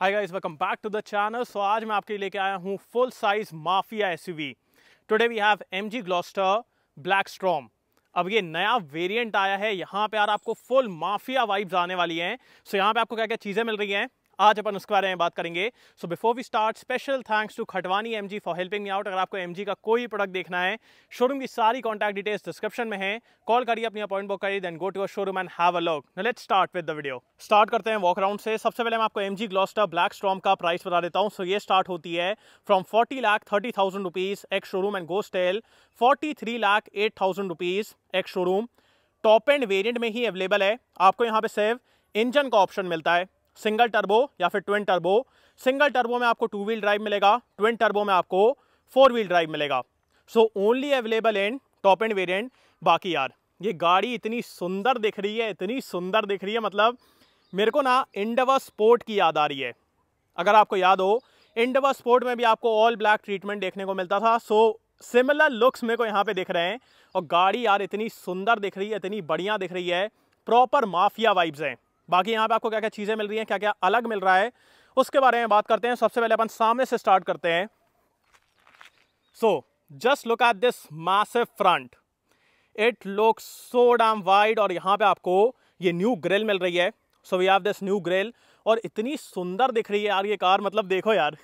hi guys welcome back to the channel so आज मैं आपके लेके आया हूँ full size mafia SUV today we have MG Gloster black Storm अब ये नया वेरिएंट आया है यहाँ पे यार आपको फुल माफिया वाइब्स आने वाली हैं सो so यहाँ पे आपको क्या क्या चीज़ें मिल रही हैं आज अपन उसके बारे में बात करेंगे so before we start special thanks to Khatwani M G for helping me out अगर आपको एम जी का कोई प्रोडक्ट देखना है शोरूम की सारी कॉन्टैक्ट डिटेल्स डिस्क्रिप्शन में है कॉल करिए अपनी अपॉइंट बुक करिए then go to our showroom and have a look let's start with the video start करते हैं वॉक राउंड से सबसे पहले मैं आपको एम जी ग्लॉस्टर ब्लैक स्ट्रॉम का प्राइस बता देता हूँ सो so, ये स्टार्ट होती है from forty lakh thirty thousand rupees ex showroom and goes till forty three lakh eight thousand rupees ex showroom top end variant में ही अवेलेबल है आपको यहाँ पे सिर्फ इंजन का ऑप्शन मिलता है सिंगल टर्बो या फिर ट्विन टर्बो सिंगल टर्बो में आपको टू व्हील ड्राइव मिलेगा ट्विन टर्बो में आपको फोर व्हील ड्राइव मिलेगा so only available in top end variant बाकी यार ये गाड़ी इतनी सुंदर दिख रही है इतनी सुंदर दिख रही है मतलब मेरे को ना इंडवा स्पोर्ट की याद आ रही है अगर आपको याद हो इंडवा स्पोर्ट में भी आपको ऑल ब्लैक ट्रीटमेंट देखने को मिलता था सो सिमिलर लुक्स मेरे को यहाँ पे दिख रहे हैं और गाड़ी यार इतनी सुंदर दिख रही है इतनी बढ़िया दिख रही है प्रॉपर माफिया वाइब्स हैं बाकी यहाँ पे आपको क्या क्या चीज़ें मिल रही हैं क्या क्या अलग मिल रहा है उसके बारे में बात करते हैं सबसे पहले अपन सामने से स्टार्ट करते हैं so just look at this massive front it look so damn wide और यहाँ पे आपको ये न्यू ग्रिल मिल रही है so we have this new grille और इतनी सुंदर दिख रही है यार ये कार मतलब देखो यार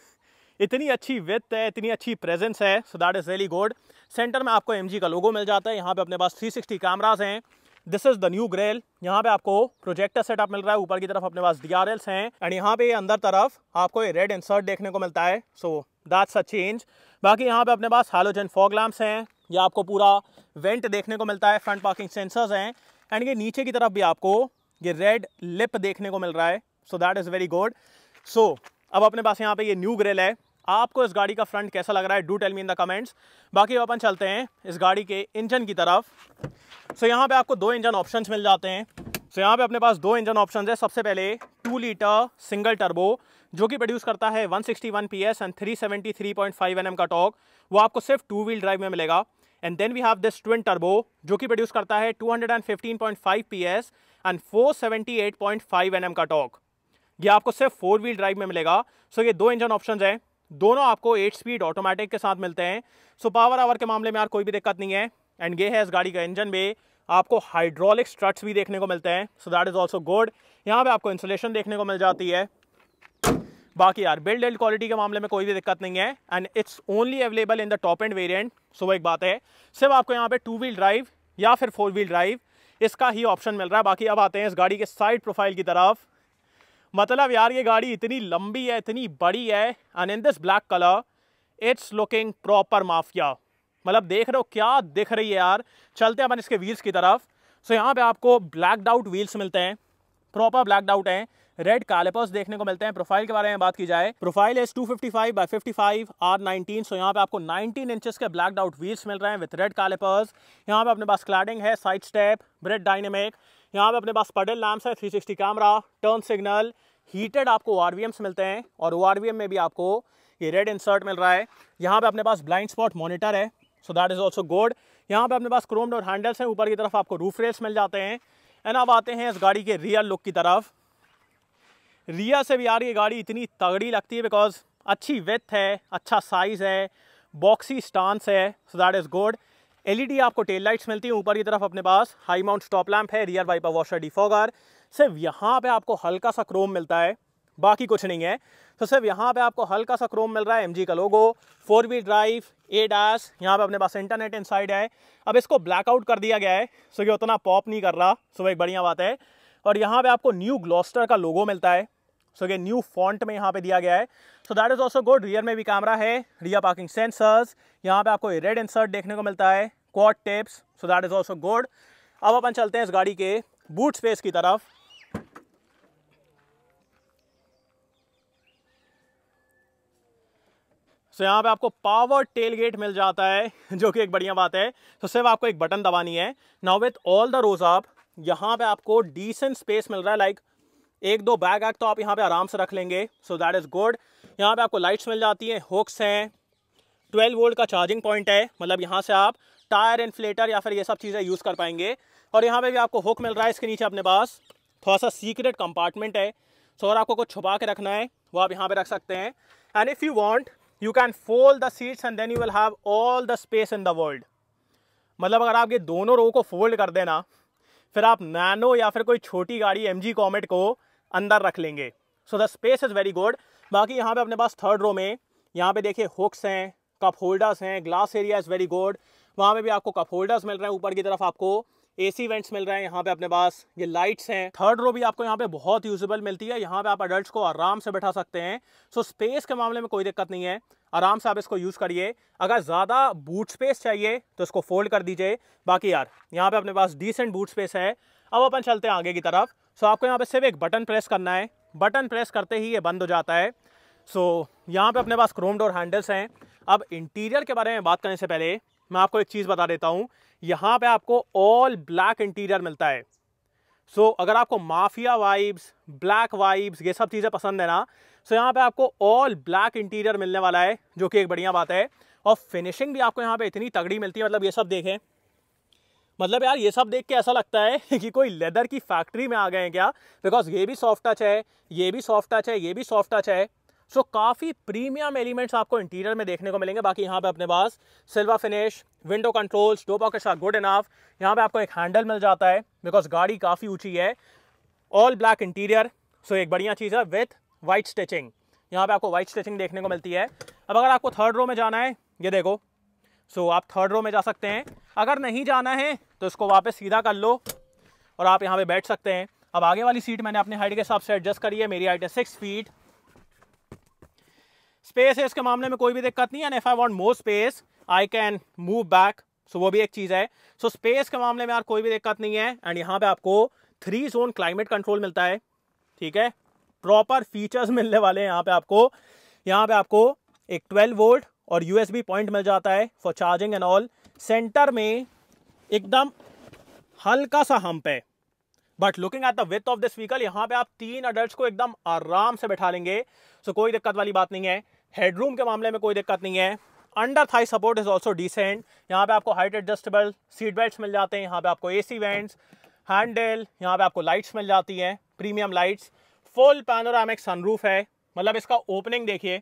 इतनी अच्छी विथ है इतनी अच्छी प्रेजेंस है so that is really good centre में आपको एम का लोगो मिल जाता है यहाँ पे अपने पास 360 कैमराज हैं this is the new grille यहाँ पे आपको प्रोजेक्टर सेटअप मिल रहा है ऊपर की तरफ अपने पास डी हैं एंड यहाँ पे अंदर तरफ आपको रेड इंसर्ट देखने को मिलता है सो दैट्स अ चेंज बाकी यहाँ पे अपने पास हालोजन फॉग लैम्प्स हैं ये आपको पूरा वेंट देखने को मिलता है फ्रंट पार्किंग सेंसर्स हैं एंड ये नीचे की तरफ भी आपको ये रेड लिप देखने को मिल रहा है so that is very good सो अब अपने पास यहाँ पे ये न्यू ग्रेल है आपको इस गाड़ी का फ्रंट कैसा लग रहा है do tell me in the comments बाकी अपन चलते हैं इस गाड़ी के इंजन की तरफ सो so, यहाँ पे आपको दो इंजन ऑप्शंस मिल जाते हैं सो so, यहाँ पे अपने पास दो इंजन ऑप्शंस है सबसे पहले टू लीटर सिंगल टर्बो जो कि प्रोड्यूस करता है 161 सिक्सटी एंड थ्री सेवेंटी का टॉक वो आपको सिर्फ टू व्हील ड्राइव में मिलेगा and then we have this twin turbo जो कि प्रोड्यूस करता है टू हंड्रेड एंड 478.5 एनएम का टॉक ये आपको सिर्फ फोर व्हील ड्राइव में मिलेगा सो so, ये दो इंजन ऑप्शन हैं दोनों आपको एट स्पीड ऑटोमेटिक के साथ मिलते हैं सो पावर आवर के मामले में यार कोई भी दिक्कत नहीं है एंड ये है इस गाड़ी का इंजन भी आपको हाइड्रोलिक स्ट्रट्स भी देखने को मिलते हैं so that is also good यहाँ पे आपको इंसुलेशन देखने को मिल जाती है बाकी यार बिल्ड एल्ड क्वालिटी के मामले में कोई भी दिक्कत नहीं है and it's only available in the top end variant so वो एक बात है सिर्फ आपको यहाँ पे टू व्हील ड्राइव या फिर फोर व्हील ड्राइव इसका ही ऑप्शन मिल रहा है बाकी अब आते हैं इस गाड़ी के साइड प्रोफाइल की तरफ मतलब यार ये गाड़ी इतनी लंबी है इतनी बड़ी है and in this black colour it's looking proper mafia मतलब देख रहे हो क्या दिख रही है यार चलते हैं अपन इसके व्हील्स की तरफ सो so, यहाँ पे आपको ब्लैक डाउट व्हील्स मिलते हैं प्रॉपर ब्लैक डाउट हैं रेड कालेपर्स देखने को मिलते हैं प्रोफाइल के बारे में बात की जाए profile S 255 fifty five by fifty five R nineteen so यहाँ पे आपको 19 इंचेस के ब्लैक डाउट व्हील्स मिल रहे हैं विथ रेड कालेपर्स यहाँ पे अपने पास क्लाडिंग है साइड स्टेप ब्रेड डायनेमिक यहाँ पे अपने पास पडल लैम्प्स है 360 कैमरा टर्न सिग्नल हीटेड आपको ओ मिलते हैं और ओ में भी आपको ये रेड इंसर्ट मिल रहा है यहाँ पे अपने पास ब्लाइंड स्पॉट मॉनिटर है so that is also good यहाँ पे अपने पास क्रोम डोर हैंडल्स हैं ऊपर की तरफ आपको रूफ रेल्स मिल जाते हैं एंड अब आते हैं इस गाड़ी के रियर लुक की तरफ रियल से भी यार ये गाड़ी इतनी तगड़ी लगती है बिकॉज अच्छी विथ है अच्छा साइज़ है बॉक्सी स्टांस है so that is good LED आपको टेल लाइट्स मिलती हैं ऊपर की तरफ अपने पास हाई माउंट स्टॉप लैंप है रियर वाइपर वॉशर डिफॉगर सिर्फ यहाँ पे आपको हल्का सा क्रोम मिलता है बाकी कुछ नहीं है तो सिर्फ यहाँ पे आपको हल्का सा क्रोम मिल रहा है एमजी का लोगो फोर वी ड्राइव ए डैश यहाँ पे अपने पास इंटरनेट इनसाइड है अब इसको ब्लैकआउट कर दिया गया है सो ये उतना पॉप नहीं कर रहा सो एक बढ़िया बात है और यहाँ पे आपको न्यू ग्लॉस्टर का लोगो मिलता है सो ये न्यू फॉन्ट में यहाँ पे दिया गया है so that is also good rear में भी कैमरा है रियर पार्किंग सेंसर्स यहाँ पे आपको रेड इंसर्ट देखने को मिलता है quad tips so that is also good अब अपन चलते हैं इस गाड़ी के बूट स्पेस की तरफ सो so, यहाँ पे आपको पावर टेल गेट मिल जाता है जो कि एक बढ़िया बात है तो so, सिर्फ आपको एक बटन दबानी है now with all the rows आप यहाँ पे आपको डिसेंट स्पेस मिल रहा है लाइक like, एक दो बैग वैग तो आप यहाँ पे आराम से रख लेंगे सो दैट इज़ गुड यहाँ पे आपको लाइट्स मिल जाती हैं हुक्स हैं 12 वोल्ट का चार्जिंग पॉइंट है मतलब यहाँ से आप टायर इन्फ्लेटर या फिर ये सब चीज़ें यूज़ कर पाएंगे और यहाँ पे भी आपको हुक मिल रहा है इसके नीचे अपने पास थोड़ा सा सीक्रेट कंपार्टमेंट है सो और आपको कुछ छुपा के रखना है वो आप यहाँ पे रख सकते हैं and if you want you can fold the seats and then you will have all the space in the world मतलब अगर आप ये दोनों रो को फोल्ड कर देना फिर आप नैनो या फिर कोई छोटी गाड़ी एम जी कॉमेट को अंदर रख लेंगे so the space is very good बाकी यहाँ पे अपने पास थर्ड रो में यहाँ पे देखिए हुक्स हैं कप होल्डर्स हैं glass area is very good वहाँ पे भी आपको कप होल्डर्स मिल रहे हैं ऊपर की तरफ आपको एसी वेंट्स मिल रहे हैं यहाँ पे अपने पास ये लाइट्स हैं थर्ड रो भी आपको यहाँ पे बहुत यूजेबल मिलती है यहाँ पे आप अडल्ट को आराम से बैठा सकते हैं सो स्पेस के मामले में कोई दिक्कत नहीं है आराम से आप इसको यूज़ करिए अगर ज़्यादा बूट स्पेस चाहिए तो इसको फोल्ड कर दीजिए बाकी यार यहाँ पे अपने पास डिसेंट बूट स्पेस है अब अपन चलते हैं आगे की तरफ सो आपको यहाँ पे सिर्फ एक बटन प्रेस करना है बटन प्रेस करते ही ये बंद हो जाता है सो यहाँ पे अपने पास क्रोम डोर हैंडल्स हैं अब इंटीरियर के बारे में बात करने से पहले मैं आपको एक चीज़ बता देता हूँ यहाँ पे आपको ऑल ब्लैक इंटीरियर मिलता है सो so, अगर आपको माफिया वाइब्स ब्लैक वाइब्स ये सब चीज़ें पसंद है ना सो so यहाँ पे आपको ऑल ब्लैक इंटीरियर मिलने वाला है जो कि एक बढ़िया बात है और फिनिशिंग भी आपको यहाँ पे इतनी तगड़ी मिलती है मतलब ये सब देखें मतलब यार ये सब देख के ऐसा लगता है कि कोई लेदर की फैक्ट्री में आ गए हैं क्या बिकॉज ये भी सॉफ्ट टच है ये भी सॉफ्ट टच है ये भी सॉफ्ट टच है सो so, काफ़ी प्रीमियम एलिमेंट्स आपको इंटीरियर में देखने को मिलेंगे बाकी यहाँ पे अपने पास silver finish window controls door के साथ गुड इनाफ यहाँ पे आपको एक हैंडल मिल जाता है बिकॉज गाड़ी काफ़ी ऊंची है ऑल ब्लैक इंटीरियर सो एक बढ़िया चीज़ है विथ वाइट स्टिचिंग यहाँ पर आपको वाइट स्टिचिंग देखने को मिलती है अब अगर आपको थर्ड रो में जाना है ये देखो सो so, आप थर्ड रो में जा सकते हैं अगर नहीं जाना है तो इसको वापस सीधा कर लो और आप यहाँ पर बैठ सकते हैं अब आगे वाली सीट मैंने अपने हाइट के हिसाब से एडजस्ट करी है मेरी हाइट है सिक्स फीट स्पेस है इसके मामले में कोई भी दिक्कत नहीं and if I want more space I can move back so वो भी एक चीज़ है सो so, स्पेस के मामले में यार कोई भी दिक्कत नहीं है एंड यहाँ पे आपको थ्री जोन क्लाइमेट कंट्रोल मिलता है ठीक है प्रॉपर फीचर्स मिलने वाले हैं यहाँ पे आपको यहाँ पे आपको एक 12 वोल्ट और यू पॉइंट मिल जाता है for charging and all centre में एकदम हल्का सा हम्प है but looking at the width of this vehicle यहाँ पे आप तीन अडल्ट को एकदम आराम से बैठा लेंगे सो so, कोई दिक्कत वाली बात नहीं है हेडरूम के मामले में कोई दिक्कत नहीं है under thigh support is also decent यहाँ पे आपको हाइट एडजस्टेबल सीट बेल्ट मिल जाते हैं यहाँ पे आपको ए सी वेंट्स हैंडल यहाँ पे आपको लाइट्स मिल जाती हैं premium lights full panoramic sunroof है मतलब इसका ओपनिंग देखिए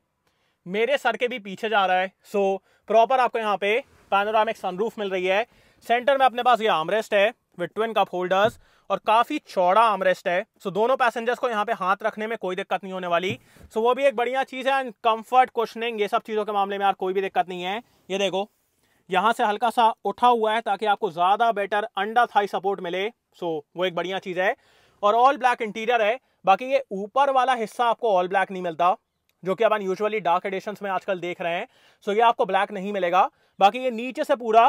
मेरे सर के भी पीछे जा रहा है सो so, प्रॉपर आपको यहाँ पे पैनोरामिक सनरूफ मिल रही है सेंटर में अपने पास ये आमरेस्ट है विथ ट्विन कप होल्डर्स और काफ़ी चौड़ा आमरेस्ट है सो दोनों पैसेंजर्स को यहाँ पे हाथ रखने में कोई दिक्कत नहीं होने वाली सो वो भी एक बढ़िया चीज़ है एंड कंफर्ट क्वेश्चनिंग ये सब चीज़ों के मामले में यार कोई भी दिक्कत नहीं है ये देखो यहाँ से हल्का सा उठा हुआ है ताकि आपको ज़्यादा बेटर अंडा थाई सपोर्ट मिले सो वो एक बढ़िया चीज़ है और ऑल ब्लैक इंटीरियर है बाकी ये ऊपर वाला हिस्सा आपको ऑल ब्लैक नहीं मिलता जो कि अपन यूजुअली डार्क एडिशन में आजकल देख रहे हैं सो so ये आपको ब्लैक नहीं मिलेगा बाकी ये नीचे से पूरा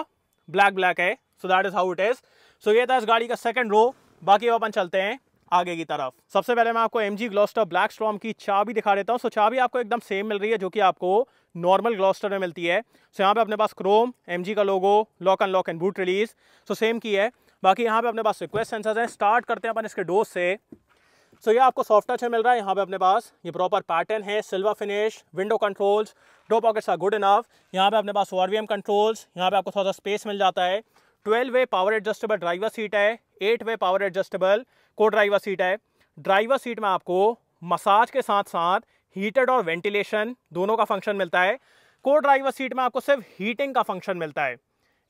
ब्लैक ब्लैक है so that is how it is so ये था इस गाड़ी का सेकेंड रो बाकी अब अपन चलते हैं आगे की तरफ सबसे पहले मैं आपको M G Gloster black Storm की चाबी दिखा देता हूँ सो चाबी आपको एकदम सेम मिल रही है जो कि आपको नॉर्मल ग्लॉस्टर में मिलती है सो यहाँ पे अपने पास क्रोम एम का logo lock and lock and boot release so same key है बाकी यहाँ पे अपने पास रिक्वेस्ट सेंसर्स हैं स्टार्ट करते हैं अपन इसके डोज से सो so, ये आपको सॉफ्ट टच में मिल रहा है यहाँ पे अपने पास ये प्रॉपर पैटर्न है silver finish window controls door pockets are good enough यहाँ पे अपने पास ओ कंट्रोल्स यहाँ पे आपको थोड़ा सा स्पेस मिल जाता है twelve way power adjustable driver seat है eight way power adjustable co driver seat है ड्राइवर सीट में आपको मसाज के साथ साथ हीटेड और वेंटिलेशन दोनों का फंक्शन मिलता है को ड्राइवर सीट में आपको सिर्फ हीटिंग का फंक्शन मिलता है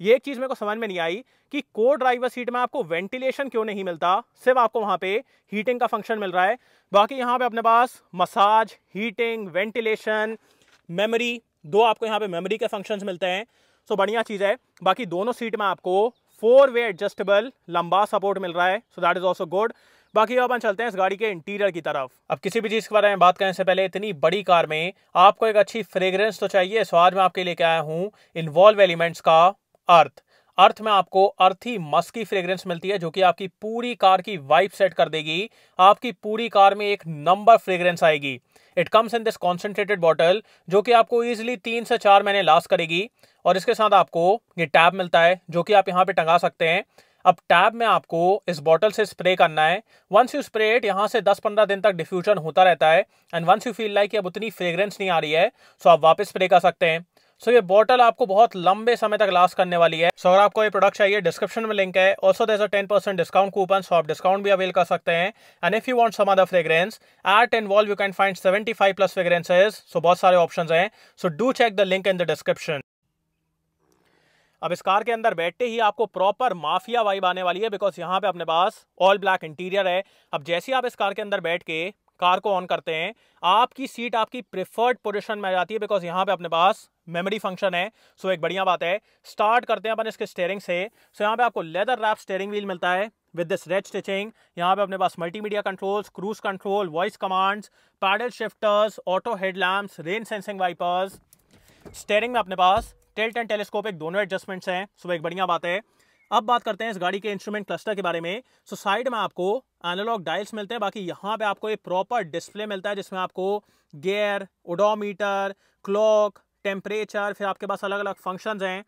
ये एक चीज़ मेरे को समझ में नहीं आई कि को ड्राइवर सीट में आपको वेंटिलेशन क्यों नहीं मिलता सिर्फ आपको वहाँ पे हीटिंग का फंक्शन मिल रहा है बाकी यहाँ पे अपने पास मसाज हीटिंग वेंटिलेशन मेमोरी दो आपको यहाँ पे मेमोरी के फंक्शंस मिलते हैं सो बढ़िया चीज़ है बाकी दोनों सीट में आपको four way adjustable lumbar support मिल रहा है so that is also good बाकी अब हम चलते हैं इस गाड़ी के इंटीरियर की तरफ अब किसी भी चीज़ के बारे में बात करने से पहले इतनी बड़ी कार में आपको एक अच्छी फ्रेग्रेंस तो चाहिए सो आज मैं आपके लेके आया हूँ इन्वॉल्व एलिमेंट्स का अर्थ अर्थ में आपको अर्थी मस्क की फ्रेग्रेंस मिलती है जो कि आपकी पूरी कार की वाइप सेट कर देगी आपकी पूरी कार में एक नंबर फ्रेग्रेंस आएगी it comes in this concentrated bottle जो कि आपको ईजिली तीन से चार महीने लास्ट करेगी और इसके साथ आपको ये टैब मिलता है जो कि आप यहाँ पे टंगा सकते हैं अब टैब में आपको इस बॉटल से स्प्रे करना है वंस यू स्प्रे इट यहाँ से 10-15 दिन तक डिफ्यूजन होता रहता है and once you feel like अब उतनी फ्रेग्रेंस नहीं आ रही है सो तो आप वापस स्प्रे कर सकते हैं सो ये बॉटल आपको बहुत लंबे समय तक लास्ट करने वाली है सो अगर आपको ये प्रोडक्ट चाहिए डिस्क्रिप्शन में लिंक है also there ten percent discount coupon so आप डिस्काउंट भी अवेल कर सकते हैं and if you want some other fragrance art and you can find seventy five plus fragrances so बहुत सारे ऑप्शन हैं so do check the link in the description अब इस कार के अंदर बैठते ही आपको प्रॉपर माफिया वाइब आने वाली है बिकॉज यहाँ पे अपने पास ऑल ब्लैक इंटीरियर है अब जैसे ही आप इस कार के अंदर बैठ के कार को ऑन करते हैं आपकी सीट आपकी प्रिफर्ड पोजिशन में आ जाती है बिकॉज यहाँ पे अपने पास मेमोरी फंक्शन है सो एक बढ़िया बात है स्टार्ट करते हैं अपन इसके स्टेयरिंग से सो यहाँ पे आपको लेदर रैप स्टेयरिंग व्हील मिलता है विद दिस रेड स्टिचिंग यहाँ पे अपने पास multimedia controls cruise control voice commands paddle shifters auto headlamps rain sensing wipers steering में अपने पास टेल्ट एंड टेलीस्कोपिक दोनों एडजस्टमेंट्स हैं सो एक बढ़िया बात है अब बात करते हैं इस गाड़ी के इंस्ट्रूमेंट क्लस्टर के बारे में सो साइड में आपको एनालॉग डायल्स मिलते हैं बाकी यहाँ पे आपको एक प्रॉपर डिस्प्ले मिलता है जिसमें आपको गेयर ओडोमीटर क्लॉक टेम्परेचर फिर आपके पास अलग अलग फंक्शन हैं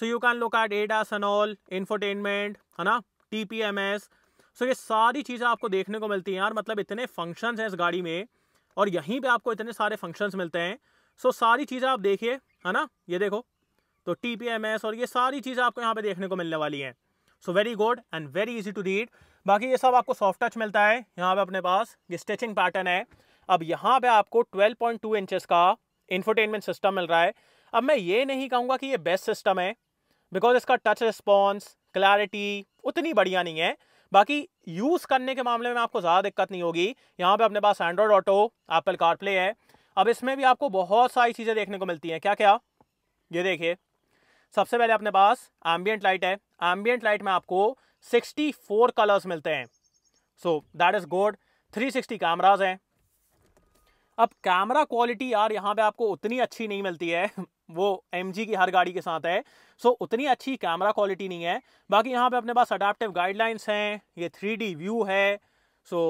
so you can look at ADAS and all infotainment है ना T P M S so ये सारी चीज़ें आपको देखने को मिलती हैं यार मतलब इतने फंक्शन हैं इस गाड़ी में और यहीं पे आपको इतने सारे फंक्शंस मिलते हैं सो so, सारी चीज़ें आप देखिए है ना ये देखो तो टी पी एम एस और ये सारी चीज़ें आपको यहाँ पे देखने को मिलने वाली हैं so very good and very easy to read बाकी ये सब आपको सॉफ्ट टच मिलता है यहाँ पे अपने पास ये स्टिचिंग पैटर्न है अब यहाँ पे आपको 12.2 पॉइंट इंचज़ का इन्फोटेनमेंट सिस्टम मिल रहा है अब मैं ये नहीं कहूँगा कि ये बेस्ट सिस्टम है बिकॉज इसका टच रिस्पॉन्स क्लैरिटी उतनी बढ़िया नहीं है बाकी यूज़ करने के मामले में आपको ज़्यादा दिक्कत नहीं होगी यहाँ पे अपने पास एंड्रॉयड ऑटो एप्पल कारप्ले है अब इसमें भी आपको बहुत सारी चीज़ें देखने को मिलती हैं क्या क्या ये देखिए सबसे पहले अपने पास एम्बियंट लाइट है एम्बियंट लाइट में आपको 64 कलर्स मिलते हैं so that is good 360 cameras हैं अब कैमरा क्वालिटी यार यहाँ पे आपको उतनी अच्छी नहीं मिलती है वो एम की हर गाड़ी के साथ है सो so, उतनी अच्छी कैमरा क्वालिटी नहीं है बाकी यहाँ पे अपने पास अडाप्टिव गाइडलाइंस हैं ये थ्री व्यू है so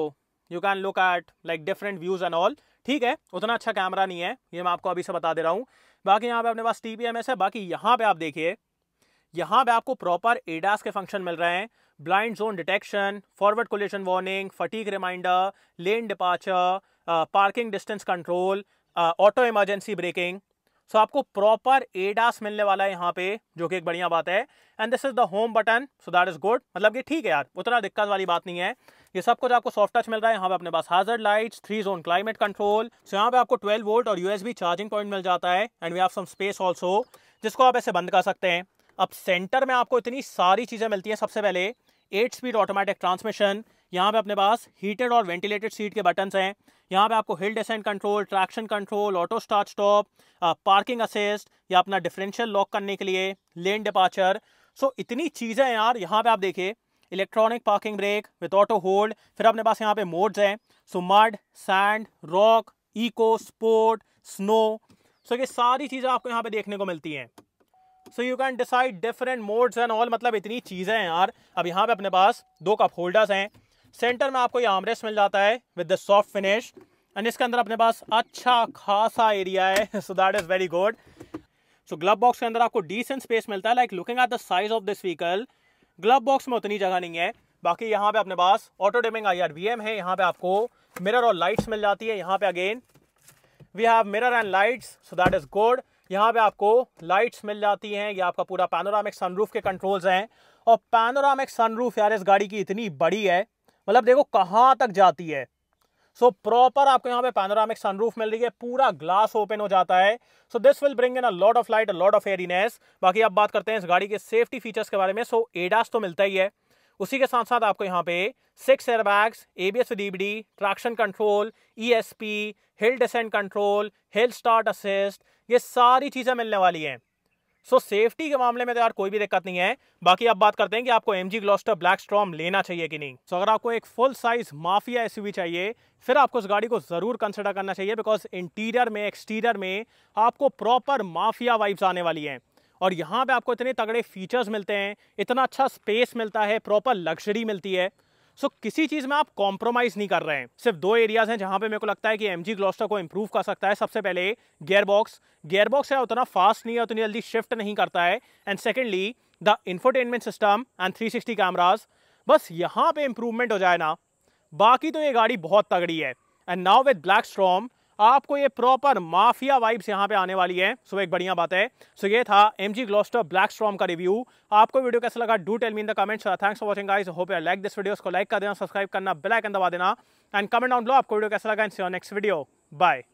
you can look at like different views and all ठीक है उतना अच्छा कैमरा नहीं है ये मैं आपको अभी से बता दे रहा हूँ बाकी यहाँ पे अपने पास टीपीएमएस है बाकी यहाँ पे आप देखिए यहाँ पे आपको प्रॉपर एडास के फंक्शन मिल रहे हैं blind zone detection forward collision warning fatigue reminder lane departure parking distance control auto emergency braking so आपको प्रॉपर एडास मिलने वाला है यहाँ पे जो कि एक बढ़िया बात है and this is the home button so that is good मतलब कि ठीक है यार उतना दिक्कत वाली बात नहीं है ये सब कुछ आपको सॉफ्ट टच मिल रहा है यहाँ पे अपने पास hazard lights three zone climate control so यहाँ पे आपको ट्वेल्व वोल्ट और यूएसबी चार्जिंग पॉइंट मिल जाता है and we have some space also जिसको आप ऐसे बंद कर सकते हैं अब सेंटर में आपको इतनी सारी चीज़ें मिलती हैं सबसे पहले एट स्पीड ऑटोमेटिक ट्रांसमिशन यहाँ पे अपने पास हीटेड और वेंटिलेटेड सीट के बटन्स हैं यहाँ पे आपको hill descent control traction control auto start stop parking assist या अपना डिफरेंशियल लॉक करने के लिए लेन डिपार्चर सो इतनी चीज़ें यार यहाँ पे आप देखिए electronic parking brake with auto hold फिर अपने पास यहाँ पे मोड्स हैं so mud sand rock eco sport snow so ये सारी चीज़ें आपको यहाँ पे देखने को मिलती हैं so you can decide different modes and all मतलब इतनी चीज़ें हैं यार अब यहाँ पे अपने पास दो कप होल्डर्स हैं सेंटर में आपको ये आमरेस मिल जाता है with the soft finish and इसके अंदर अपने पास अच्छा खासा एरिया है so that is very good so glove box के अंदर आपको डिसेंट स्पेस मिलता है like looking at the size of this vehicle glove box में उतनी जगह नहीं है बाकी यहाँ पे अपने पास auto dimming I R V M है यहाँ पे आपको मिरर और लाइट्स मिल जाती है यहाँ पे again we have mirror and lights so that is good यहाँ पे आपको लाइट्स मिल जाती हैं ये आपका पूरा पैनोरामिक सनरूफ के कंट्रोल्स हैं और पैनोरामिक सनरूफ यार इस गाड़ी की इतनी बड़ी है मतलब देखो कहाँ तक जाती है सो प्रॉपर आपको यहाँ पे पैनोरामिक सनरूफ मिल रही है पूरा ग्लास ओपन हो जाता है so this will bring in a lot of light a lot of airiness बाकी आप बात करते हैं इस गाड़ी के सेफ्टी फीचर्स के बारे में सो so, एडास तो मिलता ही है उसी के साथ साथ आपको यहाँ पे six airbags ABS with the traction control ESP hill descent control hill start assist ये सारी चीज़ें मिलने वाली हैं सो सेफ्टी के मामले में तो यार कोई भी दिक्कत नहीं है बाकी आप बात करते हैं कि आपको M G Gloster black storm लेना चाहिए कि नहीं सो so, अगर आपको एक फुल साइज माफिया एस चाहिए फिर आपको इस गाड़ी को ज़रूर कंसिडर करना चाहिए बिकॉज इंटीरियर में एक्सटीरियर में आपको प्रॉपर माफिया वाइब्स आने वाली है और यहाँ पे आपको इतने तगड़े फीचर्स मिलते हैं इतना अच्छा स्पेस मिलता है प्रॉपर लग्जरी मिलती है सो किसी चीज में आप कॉम्प्रोमाइज नहीं कर रहे हैं सिर्फ दो एरियाज हैं जहां पे मेरे को लगता है कि एम जी को इंप्रूव कर सकता है सबसे पहले गेयरबॉक्स गेयरबॉक्स है उतना फास्ट नहीं है उतनी जल्दी शिफ्ट नहीं करता है and secondly the infotainment system and three sixty cameras बस यहाँ पे इंप्रूवमेंट हो जाए ना बाकी तो ये गाड़ी बहुत तगड़ी है and now with black storm आपको ये प्रॉपर माफिया वाइब्स यहाँ पे आने वाली है सो एक बढ़िया बात है सो ये था एम जी ग्लोस्टर ब्लैक स्ट्रॉम का रिव्यू आपको वीडियो कैसा लगा do tell me in the comments thanks for watching guys hope you like this video को लाइक कर देना सब्सक्राइब करना ब्लैक एंड दबा देना एंड कमेंट ऑन लो आपको वीडियो कैसा लगा इन नेक्स्ट वीडियो बाय